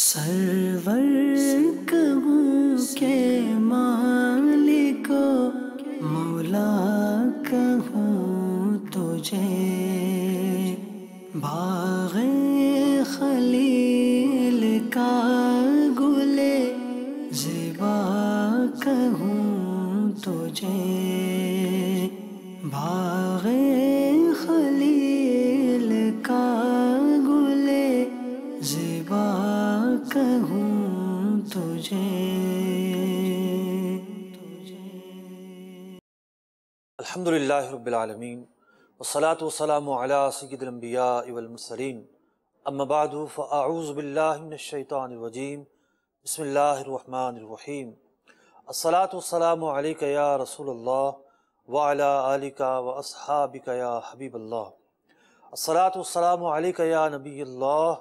سرور کہوں کے مالک مولا کہوں تجھے باغ خلیل کا گلے زیبا باغ الحمد اللہ الب العلم السلات وسلام اما بعد فاعوذ باللہ من الشیطان الرجیم بسم اللہ الرحمن الرحیم والسلام السّلام یا رسول اللہ ولا عل و یا حبیب اللّہ السلاۃ السّلام علیک اللہ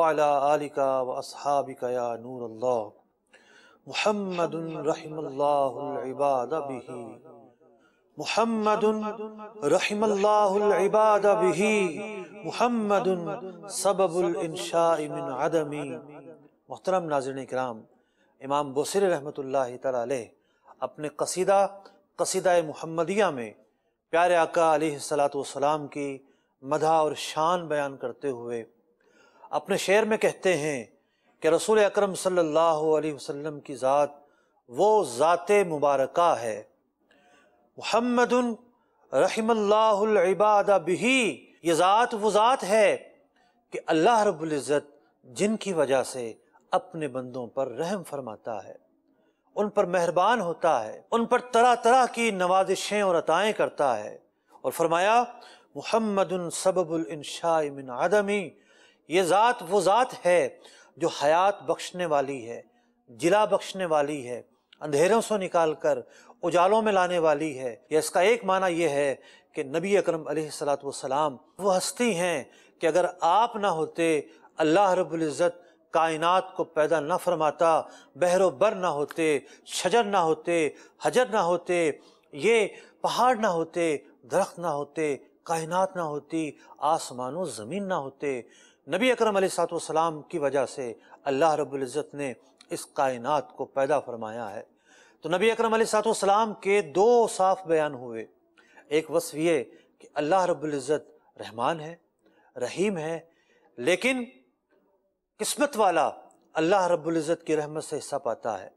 ولا علّہ یا نور اللہ محمد رحم اللہ العباد اللّہ محمد رحم اللہ محمد سبب الانشاء من محترم ناظرین کرام امام بسر رحمۃ اللہ تعالی اپنے قصیدہ قصیدہ محمدیہ میں پیارے آقا علیہ السلاۃ والسلام کی مدح اور شان بیان کرتے ہوئے اپنے شعر میں کہتے ہیں کہ رسول اکرم صلی اللہ علیہ وسلم کی ذات وہ ذات مبارکہ ہے محمد رحم اللہ العباد بہی یہ ذات وہ ذات ہے کہ اللہ رب العزت جن کی وجہ سے اپنے بندوں پر رحم فرماتا ہے ان پر مہربان ہوتا ہے ان پر طرح طرح کی نوازشیں اور عطائیں کرتا ہے اور فرمایا محمد سبب الانشاء من عدمی یہ ذات وہ ذات ہے جو حیات بخشنے والی ہے جلا بخشنے والی ہے اندھیروں سے نکال کر اجالوں میں لانے والی ہے یا اس کا ایک معنی یہ ہے کہ نبی اکرم علیہ السلاۃ وسلام وہ ہستی ہیں کہ اگر آپ نہ ہوتے اللہ رب العزت کائنات کو پیدا نہ فرماتا بحر و بر نہ ہوتے شجر نہ ہوتے حجر نہ ہوتے یہ پہاڑ نہ ہوتے درخت نہ ہوتے کائنات نہ ہوتی آسمان و زمین نہ ہوتے نبی اکرم علیہ سات وسلام کی وجہ سے اللہ رب العزت نے اس کائنات کو پیدا فرمایا ہے تو نبی اکرم علیہ والسلام کے دو صاف بیان ہوئے ایک وصف یہ کہ اللہ رب العزت رحمان ہے رحیم ہے لیکن قسمت والا اللہ رب العزت کی رحمت سے حصہ پاتا ہے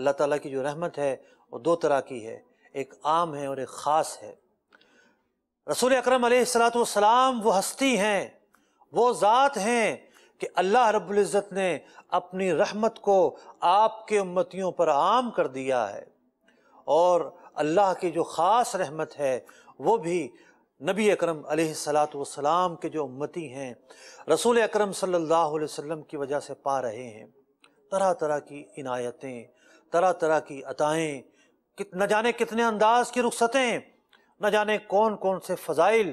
اللہ تعالیٰ کی جو رحمت ہے وہ دو طرح کی ہے ایک عام ہے اور ایک خاص ہے رسول اکرم علیہ السلاۃ والسلام وہ ہستی ہیں وہ ذات ہیں کہ اللہ رب العزت نے اپنی رحمت کو آپ کے امتیوں پر عام کر دیا ہے اور اللہ کی جو خاص رحمت ہے وہ بھی نبی اکرم علیہ السلاۃ والسلام کے جو امتی ہیں رسول اکرم صلی اللہ علیہ وسلم کی وجہ سے پا رہے ہیں طرح طرح کی عنایتیں طرح طرح کی عطائیں نہ جانے کتنے انداز کی رخصتیں نہ جانے کون کون سے فضائل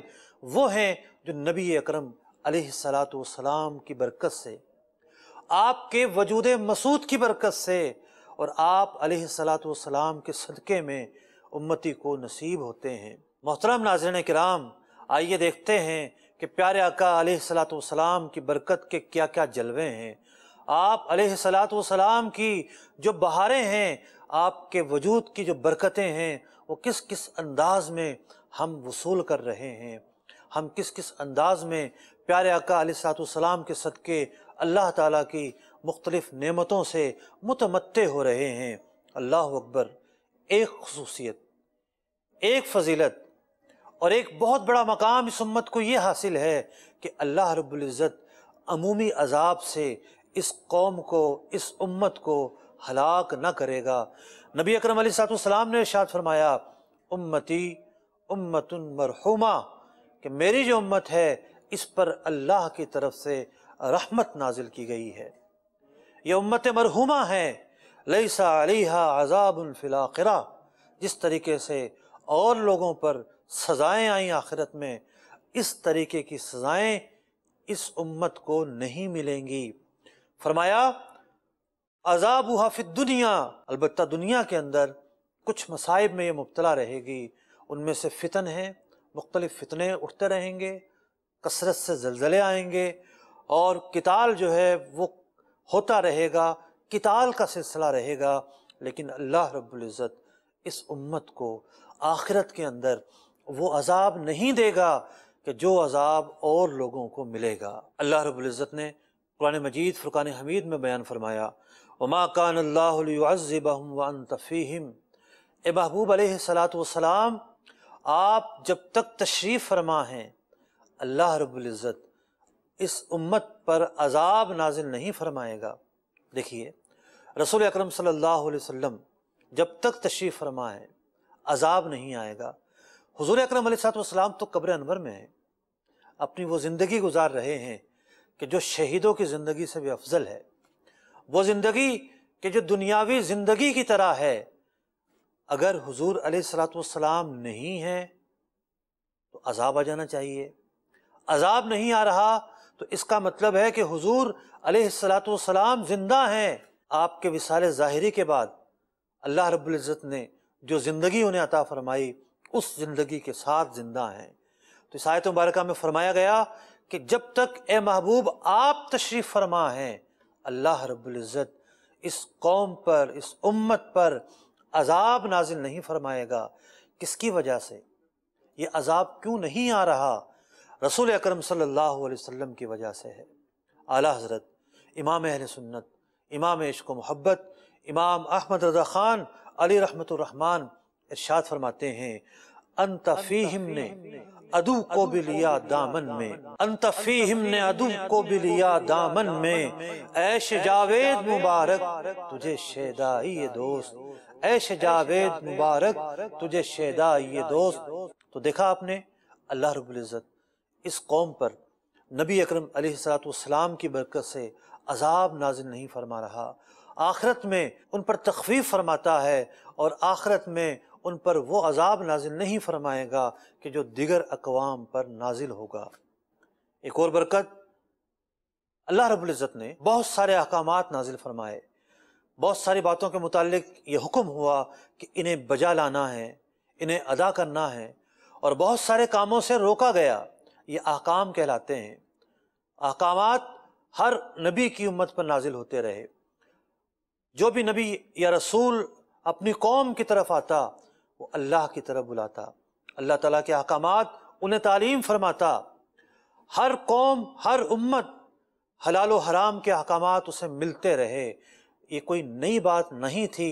وہ ہیں جو نبی اکرم علیہ السلاۃ والسلام کی برکت سے آپ کے وجود مسعود کی برکت سے اور آپ علیہ السلاۃ والسلام کے صدقے میں امتی کو نصیب ہوتے ہیں محترم ناظرین کرام آئیے دیکھتے ہیں کہ پیارے آقا علیہ السلاۃ والسلام کی برکت کے کیا کیا جلوے ہیں آپ علیہ السلاۃ والسلام کی جو بہاریں ہیں آپ کے وجود کی جو برکتیں ہیں وہ کس کس انداز میں ہم وصول کر رہے ہیں ہم کس کس انداز میں پیارے آقا علیہ ساط السلام کے صدقے اللہ تعالیٰ کی مختلف نعمتوں سے متمتع ہو رہے ہیں اللہ اکبر ایک خصوصیت ایک فضیلت اور ایک بہت بڑا مقام اس امت کو یہ حاصل ہے کہ اللہ رب العزت عمومی عذاب سے اس قوم کو اس امت کو ہلاک نہ کرے گا نبی اکرم علیہ ساتو السلام نے ارشاد فرمایا امتی امت مرحومہ کہ میری جو امت ہے اس پر اللہ کی طرف سے رحمت نازل کی گئی ہے یہ امت مرحومہ ہے لیسا علیہ عذاب الفلاقرہ جس طریقے سے اور لوگوں پر سزائیں آئیں آخرت میں اس طریقے کی سزائیں اس امت کو نہیں ملیں گی فرمایا عذاب و فی دنیا البتہ دنیا کے اندر کچھ مصائب میں یہ مبتلا رہے گی ان میں سے فتن ہیں مختلف فتنیں اٹھتے رہیں گے کثرت سے زلزلے آئیں گے اور کتال جو ہے وہ ہوتا رہے گا کتال کا سلسلہ رہے گا لیکن اللہ رب العزت اس امت کو آخرت کے اندر وہ عذاب نہیں دے گا کہ جو عذاب اور لوگوں کو ملے گا اللہ رب العزت نے قرآن مجید فرقان حمید میں بیان فرمایا کان اللہ علیہ ون تفہیم اے محبوب علیہ السلام والسلام آپ جب تک تشریف فرما ہیں اللہ رب العزت اس امت پر عذاب نازل نہیں فرمائے گا دیکھیے رسول اکرم صلی اللہ علیہ وسلم جب تک تشریف فرمائے عذاب نہیں آئے گا حضور اکرم علیہ صاحب والسلام تو قبر انور میں ہیں اپنی وہ زندگی گزار رہے ہیں کہ جو شہیدوں کی زندگی سے بھی افضل ہے وہ زندگی کہ جو دنیاوی زندگی کی طرح ہے اگر حضور علیہ السلاۃ والسلام نہیں ہے تو عذاب آ جانا چاہیے عذاب نہیں آ رہا تو اس کا مطلب ہے کہ حضور علیہ السلاۃ السلام زندہ ہیں آپ کے وسال ظاہری کے بعد اللہ رب العزت نے جو زندگی انہیں عطا فرمائی اس زندگی کے ساتھ زندہ ہیں تو اس آیت مبارکہ میں فرمایا گیا کہ جب تک اے محبوب آپ تشریف فرما ہیں اللہ رب العزت اس قوم پر اس امت پر عذاب نازل نہیں فرمائے گا کس کی وجہ سے یہ عذاب کیوں نہیں آ رہا رسول اکرم صلی اللہ علیہ وسلم کی وجہ سے ہے اعلیٰ حضرت امام اہل سنت امام عشق و محبت امام احمد رضا خان علی رحمت الرحمن ارشاد فرماتے ہیں فیہم نے ادو کو بھی لیا دامن میں فیہم نے ادو کو بھی لیا دامن میں ایش جاوید مبارک تجھے شہدائی یہ دوست ایش جاوید مبارک تجھے شہدائی یہ دوست تو دیکھا آپ نے اللہ رب العزت اس قوم پر نبی اکرم علیہ السلام کی برکت سے عذاب نازل نہیں فرما رہا آخرت میں ان پر تخفیف فرماتا ہے اور آخرت میں ان پر وہ عذاب نازل نہیں فرمائے گا کہ جو دیگر اقوام پر نازل ہوگا ایک اور برکت اللہ رب العزت نے بہت سارے احکامات نازل فرمائے بہت ساری باتوں کے متعلق یہ حکم ہوا کہ انہیں بجا لانا ہے انہیں ادا کرنا ہے اور بہت سارے کاموں سے روکا گیا یہ احکام کہلاتے ہیں احکامات ہر نبی کی امت پر نازل ہوتے رہے جو بھی نبی یا رسول اپنی قوم کی طرف آتا وہ اللہ کی طرف بلاتا اللہ تعالیٰ کے احکامات انہیں تعلیم فرماتا ہر قوم ہر امت حلال و حرام کے احکامات اسے ملتے رہے یہ کوئی نئی بات نہیں تھی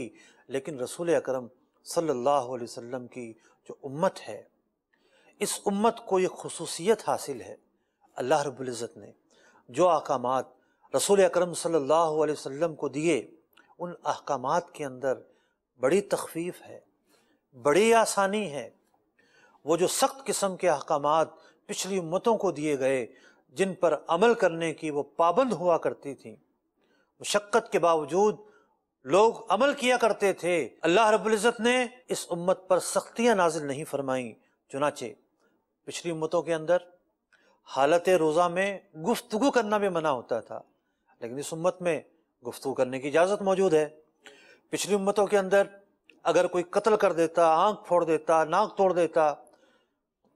لیکن رسول اکرم صلی اللہ علیہ وسلم کی جو امت ہے اس امت کو یہ خصوصیت حاصل ہے اللہ رب العزت نے جو احکامات رسول اکرم صلی اللہ علیہ وسلم کو دیے ان احکامات کے اندر بڑی تخفیف ہے بڑی آسانی ہے وہ جو سخت قسم کے احکامات پچھلی امتوں کو دیے گئے جن پر عمل کرنے کی وہ پابند ہوا کرتی تھیں مشقت کے باوجود لوگ عمل کیا کرتے تھے اللہ رب العزت نے اس امت پر سختیاں نازل نہیں فرمائیں چنانچہ پچھلی امتوں کے اندر حالت روزہ میں گفتگو کرنا بھی منع ہوتا تھا لیکن اس امت میں گفتگو کرنے کی اجازت موجود ہے پچھلی امتوں کے اندر اگر کوئی قتل کر دیتا آنکھ پھوڑ دیتا ناک توڑ دیتا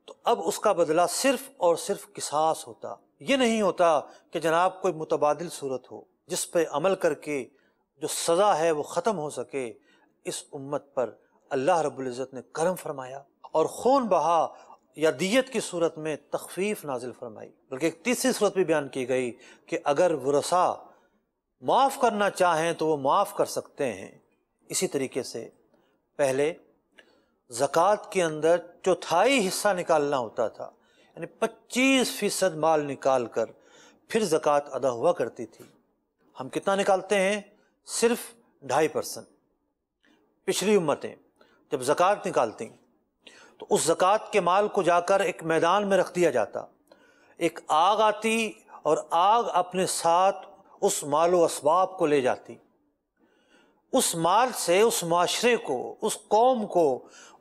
تو اب اس کا بدلہ صرف اور صرف قصاص ہوتا یہ نہیں ہوتا کہ جناب کوئی متبادل صورت ہو جس پہ عمل کر کے جو سزا ہے وہ ختم ہو سکے اس امت پر اللہ رب العزت نے کرم فرمایا اور خون بہا یا دیت کی صورت میں تخفیف نازل فرمائی بلکہ ایک تیسری صورت بھی بیان کی گئی کہ اگر ورسا معاف کرنا چاہیں تو وہ معاف کر سکتے ہیں اسی طریقے سے پہلے زکوٰۃ کے اندر چوتھائی حصہ نکالنا ہوتا تھا یعنی پچیس فیصد مال نکال کر پھر زکوٰۃ ادا ہوا کرتی تھی ہم کتنا نکالتے ہیں صرف ڈھائی پرسنٹ پچھلی امتیں جب زکوٰۃ نکالتی تو اس زکوٰۃ کے مال کو جا کر ایک میدان میں رکھ دیا جاتا ایک آگ آتی اور آگ اپنے ساتھ اس مال و اسباب کو لے جاتی اس مال سے اس معاشرے کو اس قوم کو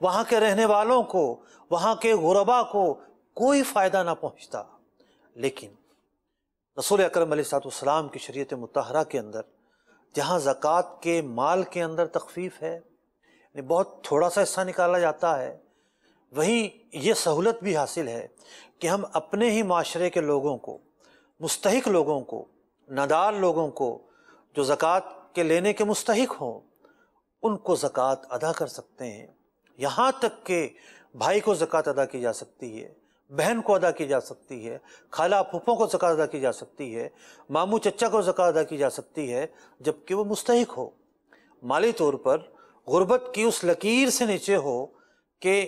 وہاں کے رہنے والوں کو وہاں کے غربا کو کوئی فائدہ نہ پہنچتا لیکن رسول اکرم علیہ صاحب السلام کی شریعت متحرہ کے اندر جہاں زکوٰۃ کے مال کے اندر تخفیف ہے یعنی بہت تھوڑا سا حصہ نکالا جاتا ہے وہیں یہ سہولت بھی حاصل ہے کہ ہم اپنے ہی معاشرے کے لوگوں کو مستحق لوگوں کو ندار لوگوں کو جو زکوٰۃ کے لینے کے مستحق ہوں ان کو زکوٰۃ ادا کر سکتے ہیں یہاں تک کہ بھائی کو زکوٰۃ ادا کی جا سکتی ہے بہن کو ادا کی جا سکتی ہے خالہ پھوپھوں کو زکوٰۃ ادا کی جا سکتی ہے ماموں چچا کو زکوٰۃ ادا کی جا سکتی ہے جب کہ وہ مستحق ہو مالی طور پر غربت کی اس لکیر سے نیچے ہو کہ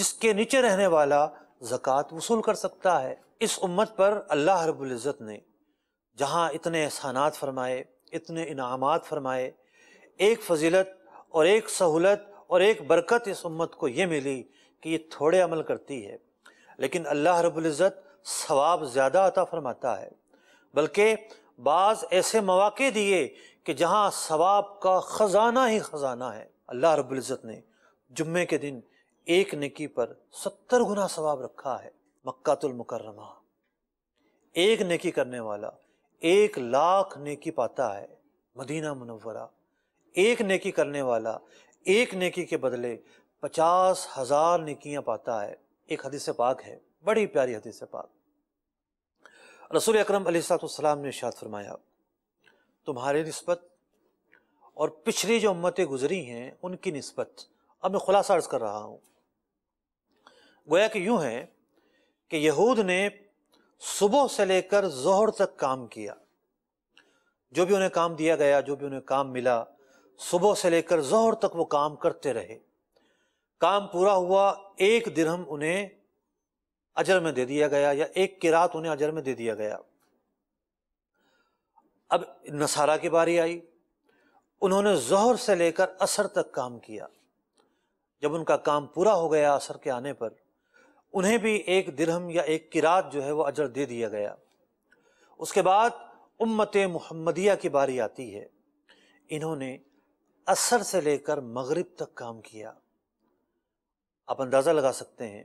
جس کے نیچے رہنے والا زکوٰۃ وصول کر سکتا ہے اس امت پر اللہ رب العزت نے جہاں اتنے احسانات فرمائے اتنے انعامات فرمائے ایک فضیلت اور ایک سہولت اور ایک برکت اس امت کو یہ ملی کہ یہ تھوڑے عمل کرتی ہے لیکن اللہ رب العزت ثواب زیادہ عطا فرماتا ہے بلکہ بعض ایسے مواقع دیے کہ جہاں ثواب کا خزانہ ہی خزانہ ہے اللہ رب العزت نے جمعے کے دن ایک نیکی پر ستر گنا ثواب رکھا ہے مکات المکرمہ ایک نیکی کرنے والا ایک لاکھ نیکی پاتا ہے مدینہ منورہ ایک نیکی کرنے والا ایک نیکی کے بدلے پچاس ہزار نیکیاں پاتا ہے ایک حدیث پاک ہے بڑی پیاری حدیث پاک رسول اکرم علیہ السلام والسلام نے ارشاد فرمایا تمہارے نسبت اور پچھلی جو امتیں گزری ہیں ان کی نسبت اب میں خلاصہ عرض کر رہا ہوں گویا کہ یوں ہے کہ یہود نے صبح سے لے کر زہر تک کام کیا جو بھی انہیں کام دیا گیا جو بھی انہیں کام ملا صبح سے لے کر زہر تک وہ کام کرتے رہے کام پورا ہوا ایک درہم انہیں اجر میں دے دیا گیا یا ایک کرات انہیں اجر میں دے دیا گیا اب نصارہ کی باری آئی انہوں نے زہر سے لے کر عصر تک کام کیا جب ان کا کام پورا ہو گیا اثر کے آنے پر انہیں بھی ایک درہم یا ایک کیرات جو ہے وہ اجر دے دیا گیا اس کے بعد امت محمدیہ کی باری آتی ہے انہوں نے عصر سے لے کر مغرب تک کام کیا آپ اندازہ لگا سکتے ہیں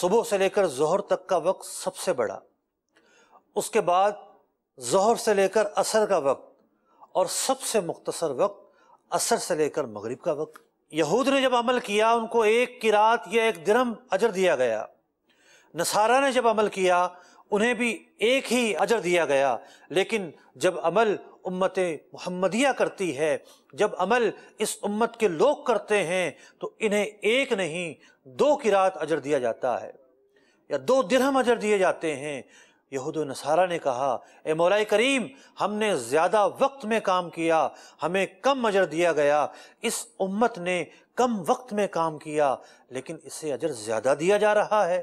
صبح سے لے کر ظہر تک کا وقت سب سے بڑا اس کے بعد ظہر سے لے کر عصر کا وقت اور سب سے مختصر وقت عصر سے لے کر مغرب کا وقت یہود نے جب عمل کیا ان کو ایک کات یا ایک درم اجر دیا گیا نصارہ نے جب عمل کیا انہیں بھی ایک ہی اجر دیا گیا لیکن جب عمل امت محمدیہ کرتی ہے جب عمل اس امت کے لوگ کرتے ہیں تو انہیں ایک نہیں دو کرات اجر دیا جاتا ہے یا دو درہم اجر دیے جاتے ہیں یہود و نصارہ نے کہا اے مولا کریم ہم نے زیادہ وقت میں کام کیا ہمیں کم اجر دیا گیا اس امت نے کم وقت میں کام کیا لیکن اسے اجر زیادہ دیا جا رہا ہے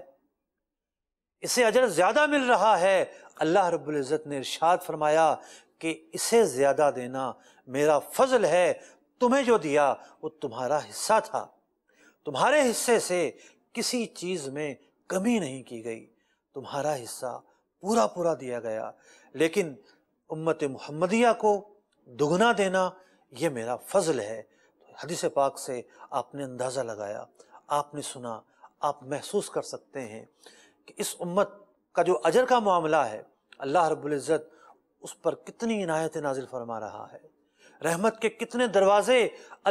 اسے اجر زیادہ مل رہا ہے اللہ رب العزت نے ارشاد فرمایا کہ اسے زیادہ دینا میرا فضل ہے تمہیں جو دیا وہ تمہارا حصہ تھا تمہارے حصے سے کسی چیز میں کمی نہیں کی گئی تمہارا حصہ پورا پورا دیا گیا لیکن امت محمدیہ کو دگنا دینا یہ میرا فضل ہے حدیث پاک سے آپ نے اندازہ لگایا آپ نے سنا آپ محسوس کر سکتے ہیں کہ اس امت کا جو اجر کا معاملہ ہے اللہ رب العزت اس پر کتنی عنایت نازل فرما رہا ہے رحمت کے کتنے دروازے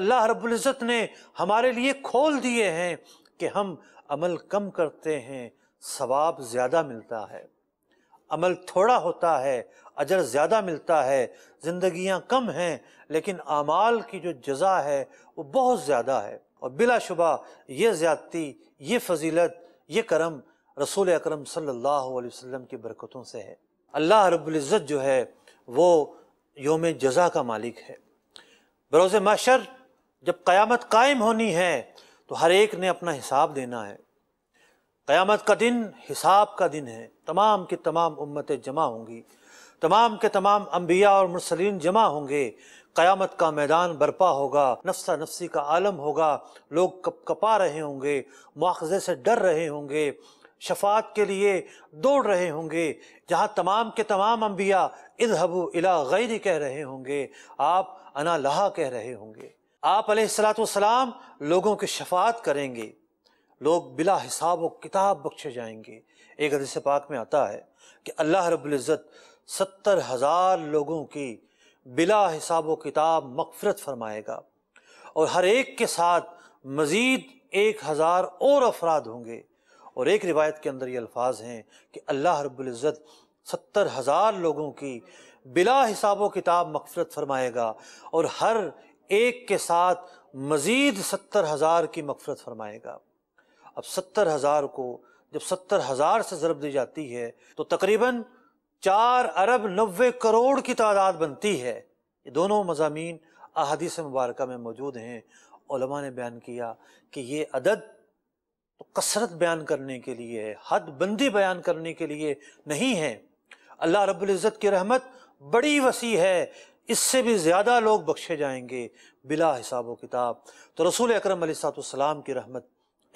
اللہ رب العزت نے ہمارے لیے کھول دیے ہیں کہ ہم عمل کم کرتے ہیں ثواب زیادہ ملتا ہے عمل تھوڑا ہوتا ہے اجر زیادہ ملتا ہے زندگیاں کم ہیں لیکن اعمال کی جو جزا ہے وہ بہت زیادہ ہے اور بلا شبہ یہ زیادتی یہ فضیلت یہ کرم رسول اکرم صلی اللہ علیہ وسلم کی برکتوں سے ہے اللہ رب العزت جو ہے وہ یوم جزا کا مالک ہے بروز معاشر جب قیامت قائم ہونی ہے تو ہر ایک نے اپنا حساب دینا ہے قیامت کا دن حساب کا دن ہے تمام کی تمام امتیں جمع ہوں گی تمام کے تمام انبیاء اور مرسلین جمع ہوں گے قیامت کا میدان برپا ہوگا نفسہ نفسی کا عالم ہوگا لوگ کپ کپا رہے ہوں گے مواخذے سے ڈر رہے ہوں گے شفاعت کے لیے دوڑ رہے ہوں گے جہاں تمام کے تمام انبیاء اذہبو ہبو غیری کہہ رہے ہوں گے آپ انا لہا کہہ رہے ہوں گے آپ علیہ السلام والسلام لوگوں کی شفاعت کریں گے لوگ بلا حساب و کتاب بخشے جائیں گے ایک حدیث پاک میں آتا ہے کہ اللہ رب العزت ستر ہزار لوگوں کی بلا حساب و کتاب مغفرت فرمائے گا اور ہر ایک کے ساتھ مزید ایک ہزار اور افراد ہوں گے اور ایک روایت کے اندر یہ الفاظ ہیں کہ اللہ رب العزت ستر ہزار لوگوں کی بلا حساب و کتاب مغفرت فرمائے گا اور ہر ایک کے ساتھ مزید ستر ہزار کی مغفرت فرمائے گا اب ستر ہزار کو جب ستر ہزار سے ضرب دی جاتی ہے تو تقریباً چار ارب نوے کروڑ کی تعداد بنتی ہے یہ دونوں مضامین احادیث مبارکہ میں موجود ہیں علماء نے بیان کیا کہ یہ عدد تو کثرت بیان کرنے کے لیے ہے حد بندی بیان کرنے کے لیے نہیں ہے اللہ رب العزت کی رحمت بڑی وسیع ہے اس سے بھی زیادہ لوگ بخشے جائیں گے بلا حساب و کتاب تو رسول اکرم علیہ صاحب السلام کی رحمت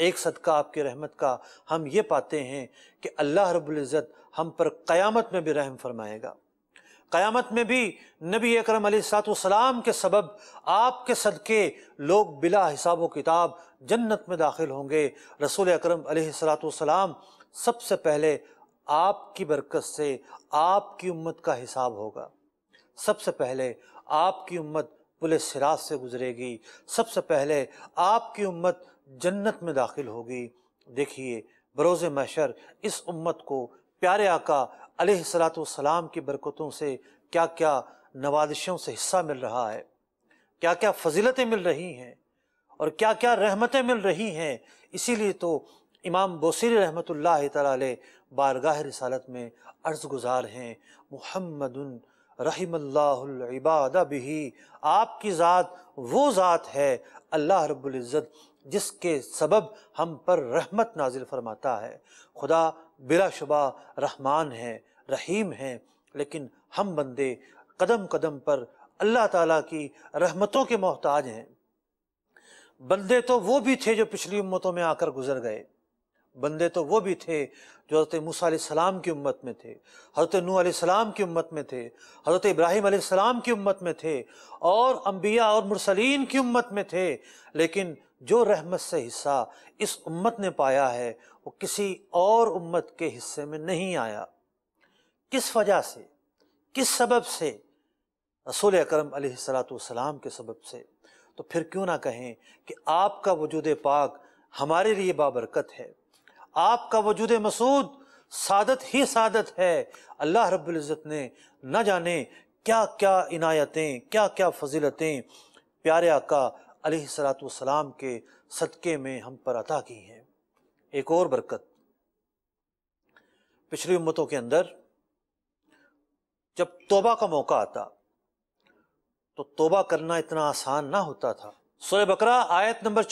ایک صدقہ آپ کی رحمت کا ہم یہ پاتے ہیں کہ اللہ رب العزت ہم پر قیامت میں بھی رحم فرمائے گا قیامت میں بھی نبی اکرم علیہ السلاۃ السلام کے سبب آپ کے صدقے لوگ بلا حساب و کتاب جنت میں داخل ہوں گے رسول اکرم علیہ السلات السلام سب سے پہلے آپ کی برکت سے آپ کی امت کا حساب ہوگا سب سے پہلے آپ کی امت پل سراج سے گزرے گی سب سے پہلے آپ کی امت جنت میں داخل ہوگی دیکھیے بروز محشر اس امت کو پیارے آقا علیہ السلاۃ السلام کی برکتوں سے کیا کیا نوادشوں سے حصہ مل رہا ہے کیا کیا فضیلتیں مل رہی ہیں اور کیا کیا رحمتیں مل رہی ہیں اسی لیے تو امام بوسیر رحمۃ اللہ تعالی بارگاہ رسالت میں عرض گزار ہیں محمد رحم اللہ العباد بھی آپ کی ذات وہ ذات ہے اللہ رب العزت جس کے سبب ہم پر رحمت نازل فرماتا ہے خدا بلا شبہ رحمان ہے رحیم ہیں لیکن ہم بندے قدم قدم پر اللہ تعالیٰ کی رحمتوں کے محتاج ہیں بندے تو وہ بھی تھے جو پچھلی امتوں میں آ کر گزر گئے بندے تو وہ بھی تھے جو حضرت موسیٰ علیہ السلام کی امت میں تھے حضرت نو علیہ السلام کی امت میں تھے حضرت ابراہیم علیہ السلام کی امت میں تھے اور انبیاء اور مرسلین کی امت میں تھے لیکن جو رحمت سے حصہ اس امت نے پایا ہے وہ کسی اور امت کے حصے میں نہیں آیا کس وجہ سے کس سبب سے رسول اکرم علیہ کے سبب سے تو پھر کیوں نہ کہیں کہ آپ کا وجود پاک ہمارے لیے بابرکت ہے آپ کا وجود مسعود سعادت ہی سعادت ہے اللہ رب العزت نے نہ جانے کیا کیا عنایتیں کیا کیا فضیلتیں پیارے آقا علیہ السلاۃ السلام کے صدقے میں ہم پر عطا کی ہیں ایک اور برکت پچھلی امتوں کے اندر جب توبہ کا موقع آتا تو توبہ کرنا اتنا آسان نہ ہوتا تھا سورہ بکرا آیت نمبر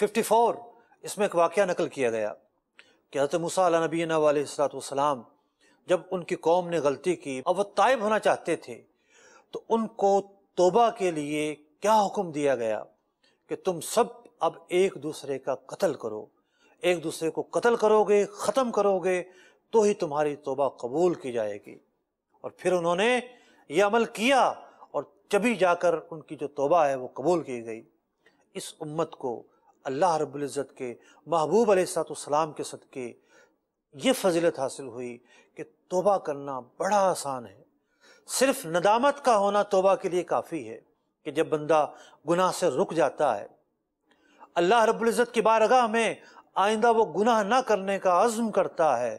ففٹی فور اس میں ایک واقعہ نقل کیا گیا کہ حضرت موسیٰ علیہ نبی علیہ السلاۃ والسلام جب ان کی قوم نے غلطی کی اب طائب ہونا چاہتے تھے تو ان کو توبہ کے لیے کیا حکم دیا گیا کہ تم سب اب ایک دوسرے کا قتل کرو ایک دوسرے کو قتل کرو گے ختم کرو گے تو ہی تمہاری توبہ قبول کی جائے گی اور پھر انہوں نے یہ عمل کیا اور جبھی جا کر ان کی جو توبہ ہے وہ قبول کی گئی اس امت کو اللہ رب العزت کے محبوب علیہ سات السلام کے صدقے یہ فضیلت حاصل ہوئی کہ توبہ کرنا بڑا آسان ہے صرف ندامت کا ہونا توبہ کے لیے کافی ہے کہ جب بندہ گناہ سے رک جاتا ہے اللہ رب العزت کی بارگاہ میں آئندہ وہ گناہ نہ کرنے کا عزم کرتا ہے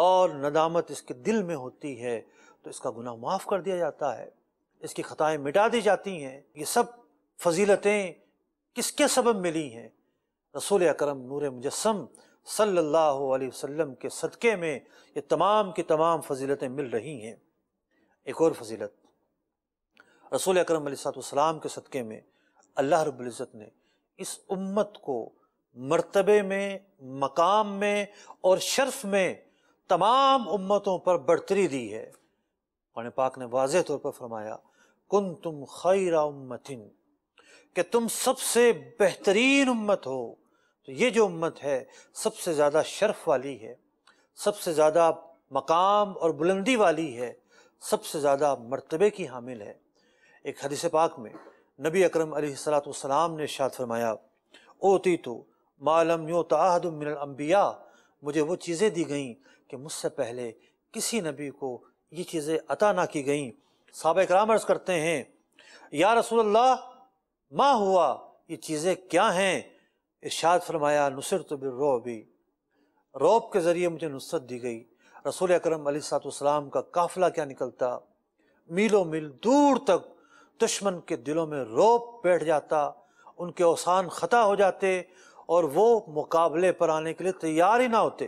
اور ندامت اس کے دل میں ہوتی ہے تو اس کا گناہ معاف کر دیا جاتا ہے اس کی خطائیں مٹا دی جاتی ہیں یہ سب فضیلتیں کس کے سبب ملی ہیں رسول اکرم نور مجسم صلی اللہ علیہ وسلم کے صدقے میں یہ تمام کی تمام فضیلتیں مل رہی ہیں ایک اور فضیلت رسول اکرم علیہ السلام کے صدقے میں اللہ رب العزت نے اس امت کو مرتبے میں مقام میں اور شرف میں تمام امتوں پر برتری دی ہے قرآن پاک نے واضح طور پر فرمایا کن تم خیر امتن کہ تم سب سے بہترین امت ہو تو یہ جو امت ہے سب سے زیادہ شرف والی ہے سب سے زیادہ مقام اور بلندی والی ہے سب سے زیادہ مرتبے کی حامل ہے ایک حدیث پاک میں نبی اکرم علیہ السلاۃ السلام نے اشاد فرمایا اوتی تو یو من الانبیاء مجھے وہ چیزیں دی گئیں کہ مجھ سے پہلے کسی نبی کو یہ چیزیں عطا نہ کی گئیں صحابہ عرض کرتے ہیں یا رسول اللہ ما ہوا یہ چیزیں کیا ہیں ارشاد فرمایا نصرت بالروبی روب کے ذریعے مجھے نصرت دی گئی رسول اکرم علیہ السلام کا قافلہ کیا نکلتا میلوں میل دور تک دشمن کے دلوں میں روپ بیٹھ جاتا ان کے اوسان خطا ہو جاتے اور وہ مقابلے پر آنے کے لیے تیار ہی نہ ہوتے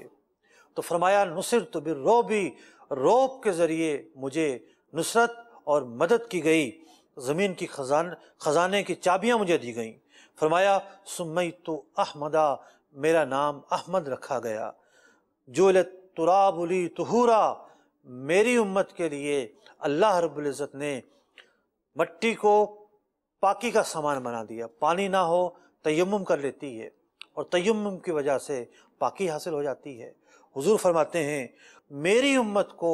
تو فرمایا نصر تو بھی بھی روپ کے ذریعے مجھے نصرت اور مدد کی گئی زمین کی خزان خزانے کی چابیاں مجھے دی گئیں فرمایا سمئی تو احمدہ میرا نام احمد رکھا گیا تراب لی تہورا میری امت کے لیے اللہ رب العزت نے مٹی کو پاکی کا سامان بنا دیا پانی نہ ہو تیمم کر لیتی ہے اور تیمم کی وجہ سے پاکی حاصل ہو جاتی ہے حضور فرماتے ہیں میری امت کو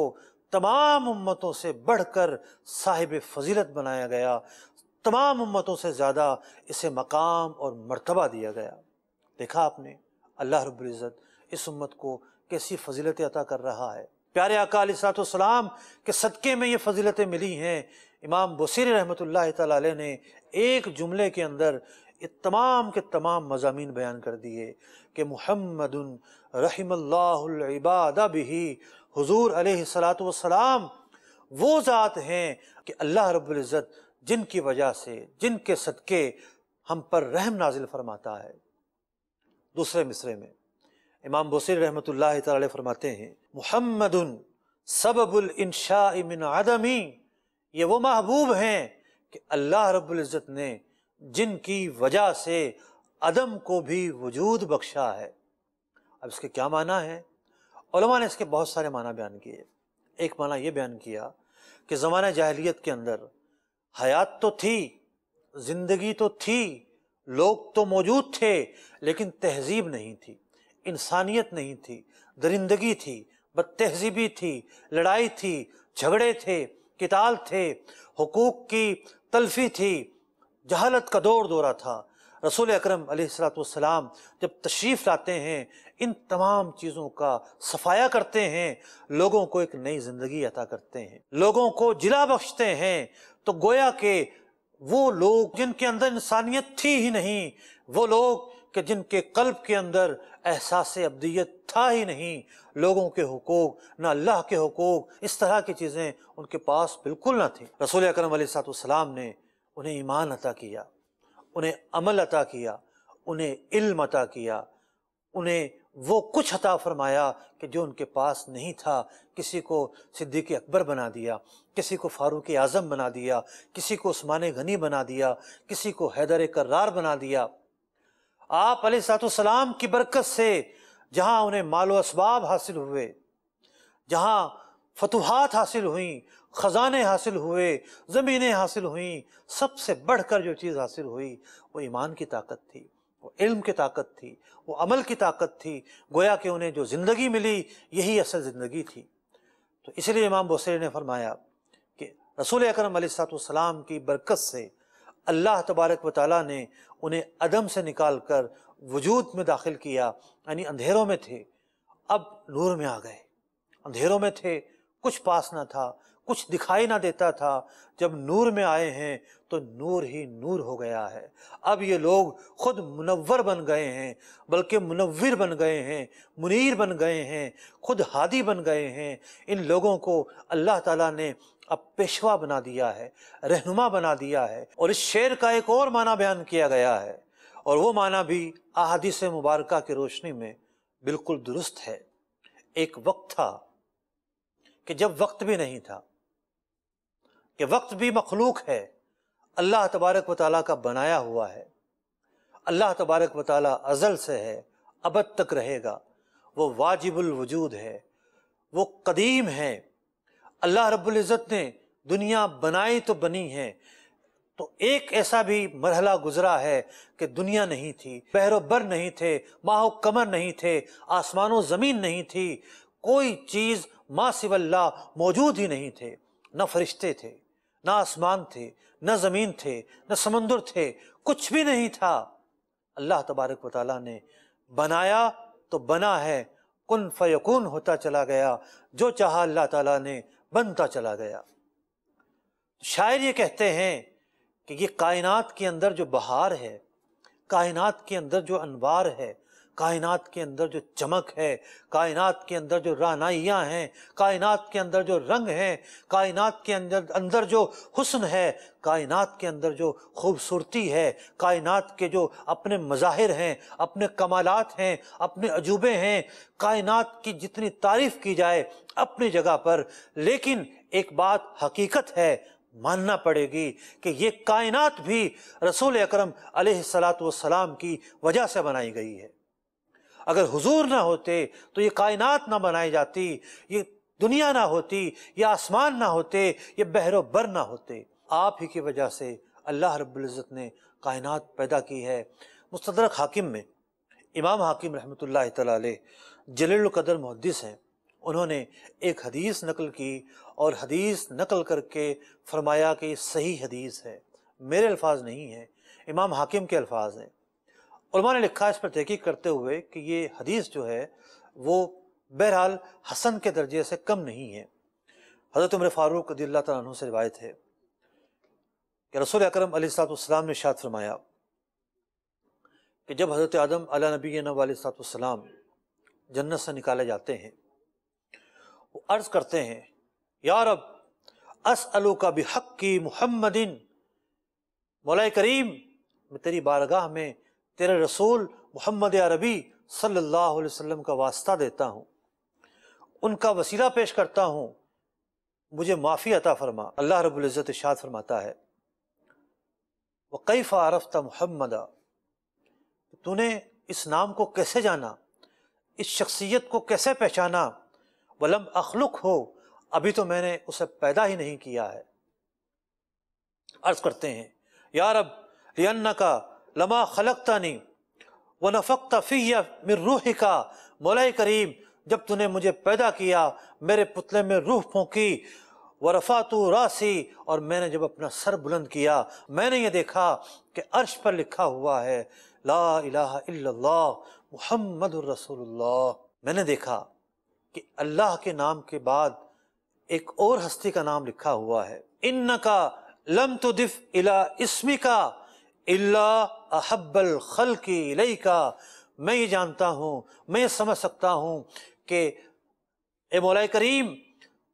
تمام امتوں سے بڑھ کر صاحب فضیلت بنایا گیا تمام امتوں سے زیادہ اسے مقام اور مرتبہ دیا گیا دیکھا آپ نے اللہ رب العزت اس امت کو کیسی فضیلتیں عطا کر رہا ہے پیارے آقا علیہ السلام کے صدقے میں یہ فضیلتیں ملی ہیں امام بصیر رحمۃ اللہ تعالیٰ علیہ نے ایک جملے کے اندر اتمام کے تمام مضامین بیان کر دیے کہ محمد رحم اللہ العباد بھی حضور علیہ سلاۃ والسلام وہ ذات ہیں کہ اللہ رب العزت جن کی وجہ سے جن کے صدقے ہم پر رحم نازل فرماتا ہے دوسرے مصرے میں امام بصیر رحمۃ اللہ تعالی فرماتے ہیں محمد سبب الانشاء من عدمی یہ وہ محبوب ہیں کہ اللہ رب العزت نے جن کی وجہ سے عدم کو بھی وجود بخشا ہے اب اس کے کیا معنی ہے علماء نے اس کے بہت سارے معنی بیان کیے ایک معنی یہ بیان کیا کہ زمانہ جاہلیت کے اندر حیات تو تھی زندگی تو تھی لوگ تو موجود تھے لیکن تہذیب نہیں تھی انسانیت نہیں تھی درندگی تھی بد تہذیبی تھی لڑائی تھی جھگڑے تھے تھے حقوق کی تلفی تھی جہالت کا دور دورہ تھا رسول اکرم علیہ جب تشریف لاتے ہیں ان تمام چیزوں کا صفایا کرتے ہیں لوگوں کو ایک نئی زندگی عطا کرتے ہیں لوگوں کو جلا بخشتے ہیں تو گویا کہ وہ لوگ جن کے اندر انسانیت تھی ہی نہیں وہ لوگ کہ جن کے قلب کے اندر احساس ابدیت تھا ہی نہیں لوگوں کے حقوق نہ اللہ کے حقوق اس طرح کی چیزیں ان کے پاس بالکل نہ تھیں رسول اکرم علیہ سات نے انہیں ایمان عطا کیا انہیں عمل عطا کیا انہیں علم عطا کیا انہیں وہ کچھ عطا فرمایا کہ جو ان کے پاس نہیں تھا کسی کو صدیق اکبر بنا دیا کسی کو فاروق اعظم بنا دیا کسی کو عثمان غنی بنا دیا کسی کو حیدر کرار بنا دیا آپ علیہ سات السلام کی برکت سے جہاں انہیں مال و اسباب حاصل ہوئے جہاں فتوحات حاصل ہوئیں خزانے حاصل ہوئے زمینیں حاصل ہوئیں سب سے بڑھ کر جو چیز حاصل ہوئی وہ ایمان کی طاقت تھی وہ علم کی طاقت تھی وہ عمل کی طاقت تھی گویا کہ انہیں جو زندگی ملی یہی اصل زندگی تھی تو اس لیے امام بوسیر نے فرمایا کہ رسول اکرم علیہ السلام کی برکت سے اللہ تبارک و تعالیٰ نے انہیں عدم سے نکال کر وجود میں داخل کیا یعنی اندھیروں میں تھے اب نور میں آ گئے اندھیروں میں تھے کچھ پاس نہ تھا کچھ دکھائی نہ دیتا تھا جب نور میں آئے ہیں تو نور ہی نور ہو گیا ہے اب یہ لوگ خود منور بن گئے ہیں بلکہ منور بن گئے ہیں منیر بن گئے ہیں خود ہادی بن گئے ہیں ان لوگوں کو اللہ تعالیٰ نے اب پیشوا بنا دیا ہے رہنما بنا دیا ہے اور اس شعر کا ایک اور معنی بیان کیا گیا ہے اور وہ معنی بھی احادیث مبارکہ کی روشنی میں بالکل درست ہے ایک وقت تھا کہ جب وقت بھی نہیں تھا کہ وقت بھی مخلوق ہے اللہ تبارک و تعالیٰ کا بنایا ہوا ہے اللہ تبارک و تعالیٰ ازل سے ہے ابد تک رہے گا وہ واجب الوجود ہے وہ قدیم ہے اللہ رب العزت نے دنیا بنائی تو بنی ہے تو ایک ایسا بھی مرحلہ گزرا ہے کہ دنیا نہیں تھی و بر نہیں تھے ماہ و کمر نہیں تھے آسمان و زمین نہیں تھی کوئی چیز سو اللہ موجود ہی نہیں تھے نہ فرشتے تھے نہ آسمان تھے نہ زمین تھے نہ سمندر تھے کچھ بھی نہیں تھا اللہ تبارک و تعالیٰ نے بنایا تو بنا ہے کن فیقون ہوتا چلا گیا جو چاہا اللہ تعالیٰ نے بنتا چلا گیا شاعر یہ کہتے ہیں کہ یہ کائنات کے اندر جو بہار ہے کائنات کے اندر جو انوار ہے کائنات کے اندر جو چمک ہے کائنات کے اندر جو رانائیاں ہیں کائنات کے اندر جو رنگ ہیں کائنات کے اندر اندر جو حسن ہے کائنات کے اندر جو خوبصورتی ہے کائنات کے جو اپنے مظاہر ہیں اپنے کمالات ہیں اپنے عجوبے ہیں کائنات کی جتنی تعریف کی جائے اپنی جگہ پر لیکن ایک بات حقیقت ہے ماننا پڑے گی کہ یہ کائنات بھی رسول اکرم علیہ السلاۃ والسلام کی وجہ سے بنائی گئی ہے اگر حضور نہ ہوتے تو یہ کائنات نہ بنائی جاتی یہ دنیا نہ ہوتی یہ آسمان نہ ہوتے یہ بحر و بر نہ ہوتے آپ ہی کی وجہ سے اللہ رب العزت نے کائنات پیدا کی ہے مستدرک حاکم میں امام حاکم رحمۃ اللہ تعالیٰ جلیل القدر محدث ہیں انہوں نے ایک حدیث نقل کی اور حدیث نقل کر کے فرمایا کہ یہ صحیح حدیث ہے میرے الفاظ نہیں ہیں امام حاکم کے الفاظ ہیں علماء نے لکھا اس پر تحقیق کرتے ہوئے کہ یہ حدیث جو ہے وہ بہرحال حسن کے درجے سے کم نہیں ہے حضرت عمر فاروق اللہ تعالیٰ عنہ سے روایت ہے کہ کہ رسول اکرم علیہ نے شاد فرمایا جب حضرت آدم علیہ نبی نب علیہ السلام جنت سے نکالے جاتے ہیں وہ عرض کرتے ہیں یا رب اسلو کا بحق کی محمد مولا کریم میں تیری بارگاہ میں تیرے رسول محمد عربی صلی اللہ علیہ وسلم کا واسطہ دیتا ہوں ان کا وسیلہ پیش کرتا ہوں مجھے معافی عطا فرما اللہ رب العزت اشاد فرماتا ہے کئی فارف تھا تو نے اس نام کو کیسے جانا اس شخصیت کو کیسے پہچانا ولم اخلق ہو ابھی تو میں نے اسے پیدا ہی نہیں کیا ہے عرض کرتے ہیں یا رب کا لما خلقتا نہیں وہ فیہ فی روح کا مولائے کریم جب نے مجھے پیدا کیا میرے پتلے میں روح پھونکی راسی اور میں نے جب اپنا سر بلند کیا میں نے یہ دیکھا کہ عرش پر لکھا ہوا ہے لا الہ الا اللہ محمد الرسول اللہ میں نے دیکھا کہ اللہ کے نام کے بعد ایک اور ہستی کا نام لکھا ہوا ہے ان کا لم تو دف اسمی کا اللہ احب الخلق کی کا میں یہ جانتا ہوں میں یہ سمجھ سکتا ہوں کہ اے مولا کریم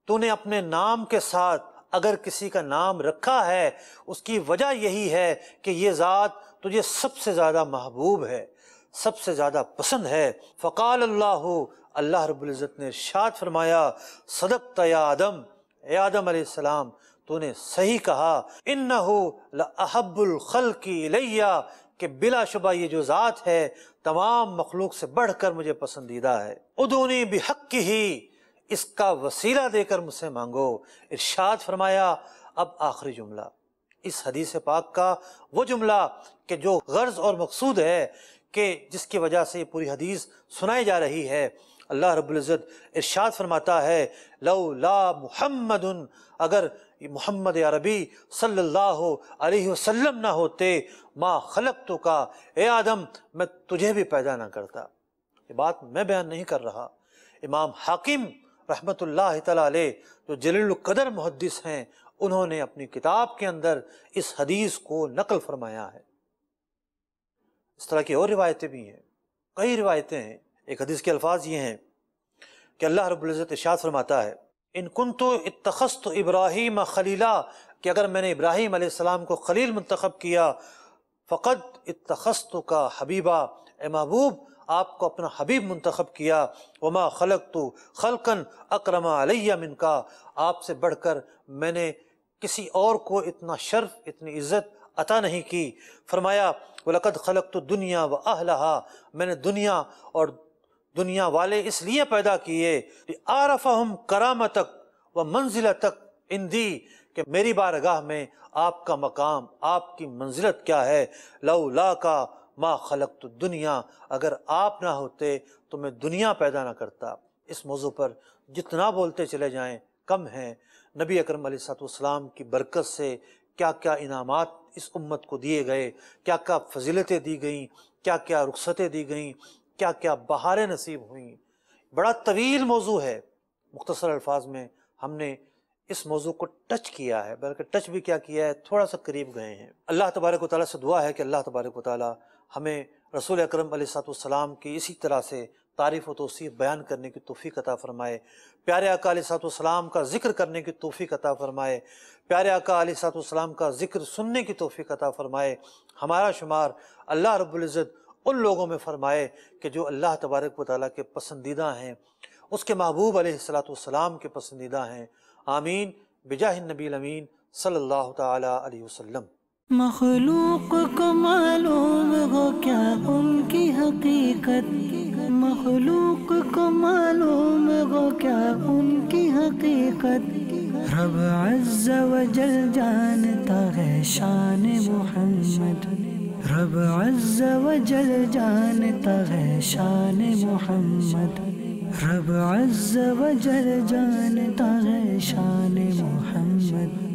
تو نے اپنے نام کے ساتھ اگر کسی کا نام رکھا ہے اس کی وجہ یہی ہے کہ یہ ذات تجھے سب سے زیادہ محبوب ہے سب سے زیادہ پسند ہے فقال اللہ اللہ رب العزت نے ارشاد فرمایا صدق یا آدم اے آدم علیہ السلام تو نے صحیح کہا انہو لأحب الخلق الیہ کہ بلا شبہ یہ جو ذات ہے تمام مخلوق سے بڑھ کر مجھے پسندیدہ ہے ادونی بحق ہی اس کا وسیلہ دے کر مجھ سے مانگو ارشاد فرمایا اب آخری جملہ اس حدیث پاک کا وہ جملہ کہ جو غرض اور مقصود ہے کہ جس کی وجہ سے یہ پوری حدیث سنائی جا رہی ہے اللہ رب العزت ارشاد فرماتا ہے لو لا محمد اگر محمد عربی صلی اللہ علیہ وسلم نہ ہوتے ما خلق تو کا اے آدم میں تجھے بھی پیدا نہ کرتا یہ بات میں بیان نہیں کر رہا امام حاکم رحمت اللہ تعالیٰ علیہ جو جلیل قدر محدث ہیں انہوں نے اپنی کتاب کے اندر اس حدیث کو نقل فرمایا ہے اس طرح کی اور روایتیں بھی ہیں کئی روایتیں ہیں ایک حدیث کے الفاظ یہ ہیں کہ اللہ رب العزت ارشاد فرماتا ہے ان اتخست ابراہیم خلیلا کہ اگر میں نے ابراہیم علیہ السلام کو خلیل منتخب کیا فقت اتخست کا حبیبہ اے محبوب آپ کو اپنا حبیب منتخب کیا وما خلق تو خلقن اکرما علیہ من کا آپ سے بڑھ کر میں نے کسی اور کو اتنا شرف اتنی عزت عطا نہیں کی فرمایا وَلَقَدْ خَلَقْتُ خلق تو دنیا و میں نے دنیا اور دنیا والے اس لیے پیدا کیے کہ آرف کرام تک و منزل تک اندی کہ میری بارگاہ میں آپ کا مقام آپ کی منزلت کیا ہے لا کا ما خلق تو دنیا اگر آپ نہ ہوتے تو میں دنیا پیدا نہ کرتا اس موضوع پر جتنا بولتے چلے جائیں کم ہیں نبی اکرم علیہ صاحب السلام کی برکت سے کیا کیا انعامات اس امت کو دیے گئے کیا کیا فضیلتیں دی گئیں کیا کیا رخصتیں دی گئیں کیا کیا بہاریں نصیب ہوئیں بڑا طویل موضوع ہے مختصر الفاظ میں ہم نے اس موضوع کو ٹچ کیا ہے بلکہ ٹچ بھی کیا کیا ہے تھوڑا سا قریب گئے ہیں اللہ تبارک و تعالیٰ سے دعا ہے کہ اللہ تبارک و تعالیٰ ہمیں رسول اکرم علیہ سات والسلام کی اسی طرح سے تعریف و توصیف بیان کرنے کی توفیق عطا فرمائے پیارے آقا علیہ ساط والسلام کا ذکر کرنے کی توفیق عطا فرمائے پیارے آقا علیہ سات والسلام کا ذکر سننے کی توفیق عطا فرمائے ہمارا شمار اللہ رب العزت ان لوگوں میں فرمائے کہ جو اللہ تبارک و تعالیٰ کے پسندیدہ ہیں اس کے محبوب علیہ السلاۃ والسلام کے پسندیدہ ہیں آمین بجاہ النبی الامین صلی اللہ تعالیٰ علیہ وسلم مخلوق کو معلوم ہو کیا ان کی حقیقت مخلوق کو معلوم ہو کیا ان کی حقیقت رب عز و جل جانتا ہے شان محمد رب عز وجل جانتا ہے شان محمد رب عز وجل جانتا ہے شان محمد محمد